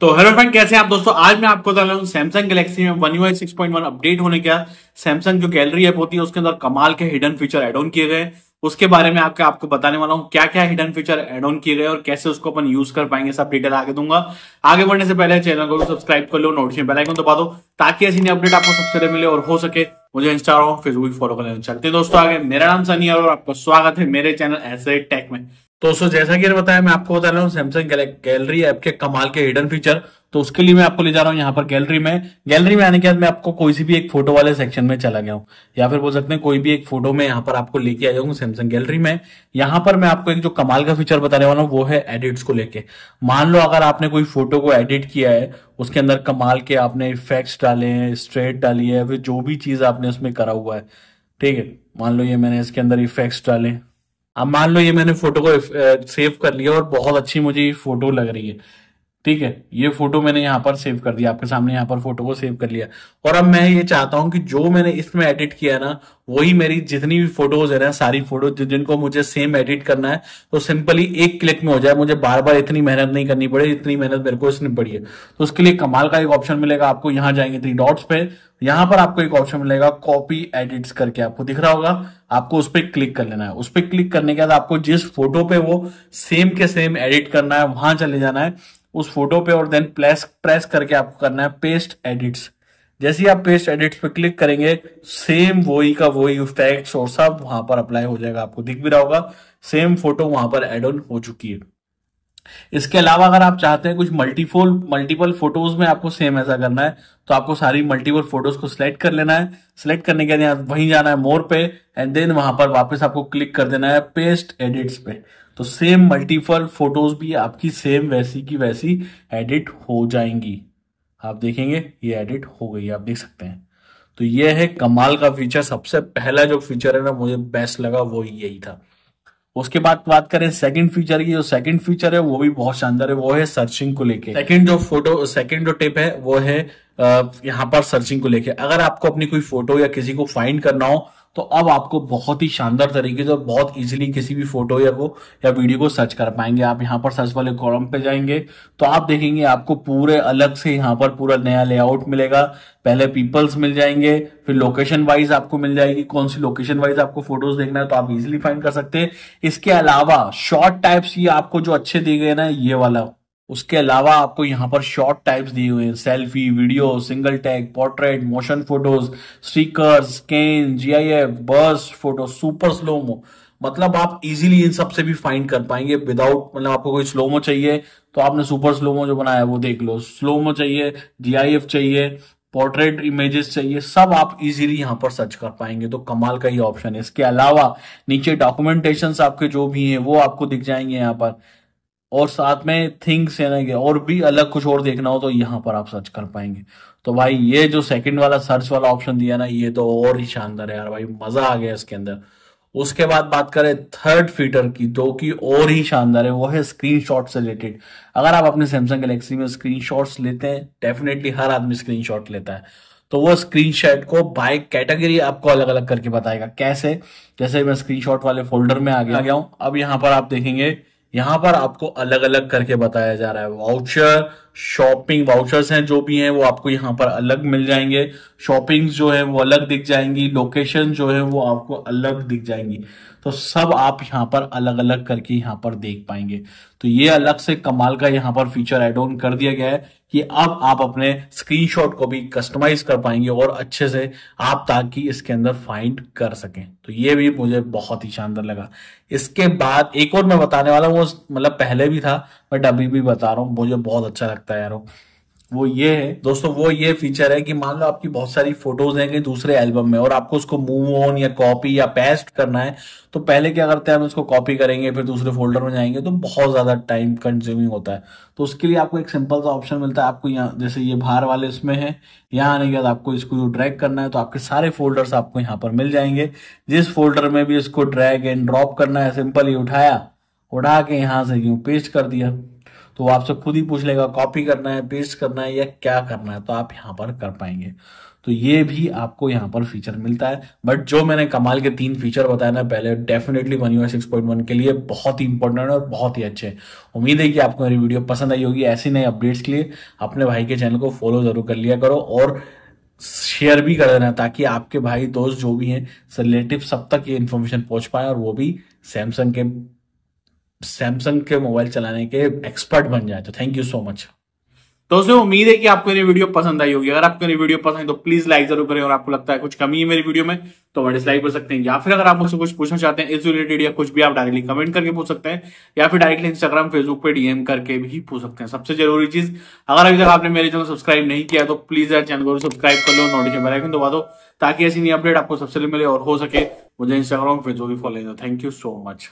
तो hello friend कैसे आप दोस्तों आज मैं आपको बता रहा हूँ सैमसंग गैलेक्सी में One UI six point one update होने का सैमसंग जो गैलरी ऐप होती है उसके अंदर कमाल के हिडन फीचर एड ऑन किए गए उसके बारे में आपके आपको बताने वाला हूँ क्या क्या हिडन फीचर एड ऑन किए गए और कैसे उसको अपन यूज कर पाएंगे सब डिटेल आगे दूंगा आगे बढ़ने से पहले चैनल को सब्सक्राइब कर लो नोटिफिकेशन बेल आइकन दबा दो ताकि ऐसी नई अपडेट आपको सबसे पहले मिले और हो सके मुझे इंस्टाग्राम फेसबुक फॉलो कर लेना चलते दोस्तों आगे मेरा नाम सनी और आपका स्वागत है मेरे चैनल ऐसे टेक में तो सो जैसा कि बताया मैं आपको बता रहा हूँ सैमसंग गैलरी ऐप के कमाल के हिडन फीचर तो उसके लिए मैं आपको ले जा रहा हूँ यहाँ पर गैलरी में गैलरी में आने के बाद मैं आपको कोई सी भी एक फोटो वाले सेक्शन में चला गया हूँ या फिर बोल सकते हैं कोई भी एक फोटो में यहाँ पर आपको लेके आ जाऊंगा सैमसंग गैलरी में यहाँ पर मैं आपको एक जो कमाल का फीचर बताने वाला हूँ वो है एडिट्स को लेके मान लो अगर आपने कोई फोटो को एडिट किया है उसके अंदर कमाल के आपने इफेक्ट्स डाले हैं स्ट्रेट डाली है फिर जो भी चीज आपने उसमें करा हुआ है ठीक है मान लो ये मैंने इसके अंदर इफेक्ट्स डाले अब मान लो ये मैंने फोटो को सेव uh, कर लिया और बहुत अच्छी मुझे फोटो लग रही है ठीक है ये फोटो मैंने यहाँ पर सेव कर दिया आपके सामने यहाँ पर फोटो को सेव कर लिया और अब मैं ये चाहता हूं कि जो मैंने इसमें एडिट किया है ना वही मेरी जितनी भी फोटोज है ना सारी फोटो जिनको मुझे सेम एडिट करना है तो सिंपली एक क्लिक में हो जाए मुझे बार बार इतनी मेहनत नहीं करनी पड़े इतनी मेहनत मेरे को इसमें पड़ी है तो उसके लिए कमाल का एक ऑप्शन मिलेगा आपको यहाँ जाएंगे थ्री डॉट्स पे यहाँ पर आपको एक ऑप्शन मिलेगा कॉपी एडिट्स करके आपको दिख रहा होगा आपको उस पर क्लिक कर लेना है उस पर क्लिक करने के बाद आपको जिस फोटो पे वो सेम के सेम एडिट करना है वहां चले जाना है उस फोटो पे और देन प्लेस प्रेस करके आपको करना है पेस्ट एडिट्स जैसे ही आप पेस्ट एडिट्स पे क्लिक करेंगे सेम वही का वही इफेक्ट्स और सब वहां पर अप्लाई हो जाएगा आपको दिख भी रहा होगा सेम फोटो वहां पर एड ऑन हो चुकी है इसके अलावा अगर आप चाहते हैं कुछ मल्टीफोल मल्टीपल फोटोज में आपको सेम ऐसा करना है तो आपको सारी मल्टीपल फोटोज को सिलेक्ट कर लेना है सिलेक्ट करने के बाद वहीं जाना है मोर पे एंड देन वहां पर वापस आपको क्लिक कर देना है पेस्ट एडिट्स पे तो सेम मल्टीपल फोटोज भी आपकी सेम वैसी की वैसी एडिट हो जाएंगी आप देखेंगे ये एडिट हो गई आप देख सकते हैं तो ये है कमाल का फीचर सबसे पहला जो फीचर है ना मुझे बेस्ट लगा वो यही था उसके बाद बात करें सेकंड फीचर की जो सेकंड फीचर है वो भी बहुत शानदार है वो है सर्चिंग को लेके सेकंड जो फोटो सेकंड जो टिप है वो है यहाँ पर सर्चिंग को लेके अगर आपको अपनी कोई फोटो या किसी को फाइंड करना हो तो अब आपको बहुत ही शानदार तरीके से बहुत इजीली किसी भी फोटो या को या वीडियो को सर्च कर पाएंगे आप यहाँ पर सर्च वाले कॉलम पे जाएंगे तो आप देखेंगे आपको पूरे अलग से यहाँ पर पूरा नया लेआउट मिलेगा पहले पीपल्स मिल जाएंगे फिर लोकेशन वाइज आपको मिल जाएगी कौन सी लोकेशन वाइज आपको फोटोज देखना है तो आप इजिली फाइंड कर सकते हैं इसके अलावा शॉर्ट टाइप्स ये आपको जो अच्छे दिए गए ना ये वाला उसके अलावा आपको यहाँ पर शॉर्ट टाइप्स दिए हुए हैं selfie video single tag portrait motion photos sticker scan GIF burst photo super slomo मतलब आप इजीली इन सब से भी फाइंड कर पाएंगे विदाउट मतलब आपको कोई स्लोमो चाहिए तो आपने सुपर स्लोमो जो बनाया है वो देख लो स्लोमो चाहिए जीआईएफ चाहिए पोर्ट्रेट इमेजेस चाहिए सब आप इजीली यहाँ पर सर्च कर पाएंगे तो कमाल का ही ऑप्शन है इसके अलावा नीचे डॉक्यूमेंटेशन आपके जो भी हैं वो आपको दिख जाएंगे यहाँ पर और साथ में थिंग्स यानी और भी अलग कुछ और देखना हो तो यहाँ पर आप सर्च कर पाएंगे तो भाई ये जो सेकंड वाला सर्च वाला ऑप्शन दिया ना ये तो और ही शानदार है यार भाई मजा आ गया इसके अंदर उसके बाद बात करें थर्ड फीटर की जो कि और ही शानदार है वो है स्क्रीनशॉट से रिलेटेड अगर आप अपने सैमसंग गैलेक्सी में स्क्रीनशॉट्स लेते हैं डेफिनेटली हर आदमी स्क्रीनशॉट लेता है तो वो स्क्रीनशॉट को बाय कैटेगरी आपको अलग अलग करके बताएगा कैसे जैसे मैं स्क्रीनशॉट वाले फोल्डर में आ गया हाँ। हूं अब यहां पर आप देखेंगे यहां पर आपको अलग अलग करके बताया जा रहा है वाउचर शॉपिंग वाउचर्स हैं जो भी हैं वो आपको यहां पर अलग मिल जाएंगे शॉपिंग्स जो है वो अलग दिख जाएंगी लोकेशन जो है वो आपको अलग दिख जाएंगी तो सब आप यहां पर अलग अलग करके यहां पर देख पाएंगे तो ये अलग से कमाल का यहां पर फीचर एड ऑन कर दिया गया है कि अब आप अपने स्क्रीनशॉट को भी कस्टमाइज कर पाएंगे और अच्छे से आप ताकि इसके अंदर फाइंड कर सकें तो ये भी मुझे बहुत ही शानदार लगा इसके बाद एक और मैं बताने वाला हूँ वो मतलब पहले भी था बट अभी भी बता रहा हूं मुझे बहुत अच्छा लगता है यार वो ये है दोस्तों वो ये फीचर है कि मान लो आपकी बहुत सारी फोटोज हैं कहीं दूसरे एल्बम में और आपको उसको मूव ऑन या कॉपी या पेस्ट करना है तो पहले क्या करते हैं हम उसको कॉपी करेंगे फिर दूसरे फोल्डर में जाएंगे तो बहुत ज्यादा टाइम कंज्यूमिंग होता है तो उसके लिए आपको एक सिंपल सा ऑप्शन मिलता है आपको यहाँ जैसे ये बाहर वाले इसमें है यहाँ आने के बाद आपको इसको जो ड्रैग करना है तो आपके सारे फोल्डर्स आपको यहाँ पर मिल जाएंगे जिस फोल्डर में भी इसको ड्रैग एंड ड्रॉप करना है सिंपल ही उठाया उठा के यहाँ से यूं पेस्ट कर दिया तो आपसे खुद ही पूछ लेगा कॉपी करना है पेस्ट करना है या क्या करना है तो आप यहाँ पर कर पाएंगे तो ये भी आपको यहाँ पर फीचर मिलता है बट जो मैंने कमाल के तीन फीचर बताया ना पहले definitely One UI six point one के लिए बहुत ही इंपॉर्टेंट और बहुत ही अच्छे उम्मीद है कि आपको मेरी वीडियो पसंद आई होगी ऐसी नए अपडेट्स के लिए अपने भाई के चैनल को फॉलो जरूर कर लिया करो और शेयर भी कर देना ताकि आपके भाई दोस्त जो भी हैं रिलेटिव सब तक ये इन्फॉर्मेशन पहुंच पाए और वो भी सैमसंग के सैमसंग के मोबाइल चलाने के एक्सपर्ट बन जाए तो थैंक यू सो मच दोस्तों उम्मीद है कि आपको मेरी वीडियो पसंद आई होगी अगर आपको मेरी वीडियो पसंद है तो प्लीज लाइक जरूर करें और आपको लगता है कुछ कमी है मेरी वीडियो में तो वह डिसलाइक कर सकते हैं या फिर अगर आप मुझसे कुछ पूछना चाहते हैं इस रिलेटेड या कुछ भी आप डायरेक्टली कमेंट करके पूछ सकते हैं या फिर डायरेक्टली इंस्टाग्राम फेसबुक पर डीएम करके भी पूछ सकते हैं सबसे जरूरी चीज अगर अभी तक आपने मेरे चैनल सब्सक्राइब नहीं किया तो प्लीज यार चैनल को सब्सक्राइब कर लो नोटिफिकेशन बेलाइकन दबा दो ताकि ऐसी नई अपडेट आपको सबसे मिले और हो सके मुझे इंस्टाग्राम फेसबुक भी follow thank you so much